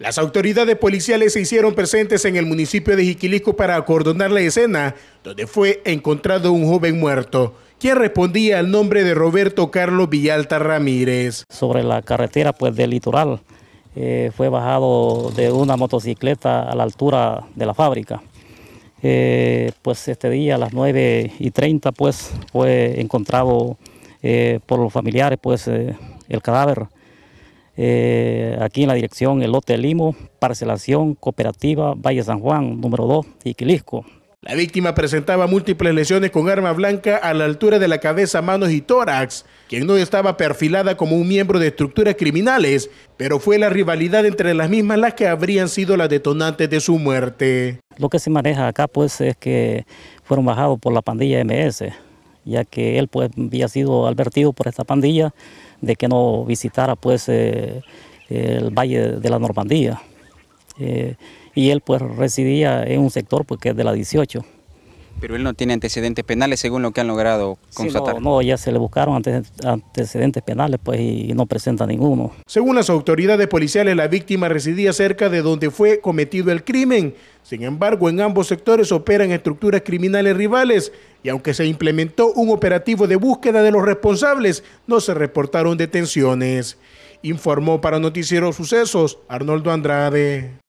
Las autoridades policiales se hicieron presentes en el municipio de Jiquilisco para acordonar la escena donde fue encontrado un joven muerto, quien respondía al nombre de Roberto Carlos Villalta Ramírez. Sobre la carretera pues, del litoral eh, fue bajado de una motocicleta a la altura de la fábrica. Eh, pues este día a las 9 y 30 pues, fue encontrado eh, por los familiares pues, el cadáver eh, aquí en la dirección El Lote Limo, Parcelación Cooperativa Valle San Juan, número 2, Iquilisco. La víctima presentaba múltiples lesiones con arma blanca a la altura de la cabeza, manos y tórax, quien no estaba perfilada como un miembro de estructuras criminales, pero fue la rivalidad entre las mismas las que habrían sido las detonantes de su muerte. Lo que se maneja acá pues es que fueron bajados por la pandilla MS ya que él pues había sido advertido por esta pandilla de que no visitara pues eh, el Valle de la Normandía. Eh, y él pues residía en un sector pues que es de la 18. Pero él no tiene antecedentes penales según lo que han logrado constatar. no, ya se le buscaron antecedentes penales pues y no presenta ninguno. Según las autoridades policiales, la víctima residía cerca de donde fue cometido el crimen. Sin embargo, en ambos sectores operan estructuras criminales rivales y aunque se implementó un operativo de búsqueda de los responsables, no se reportaron detenciones. Informó para Noticiero Sucesos Arnoldo Andrade.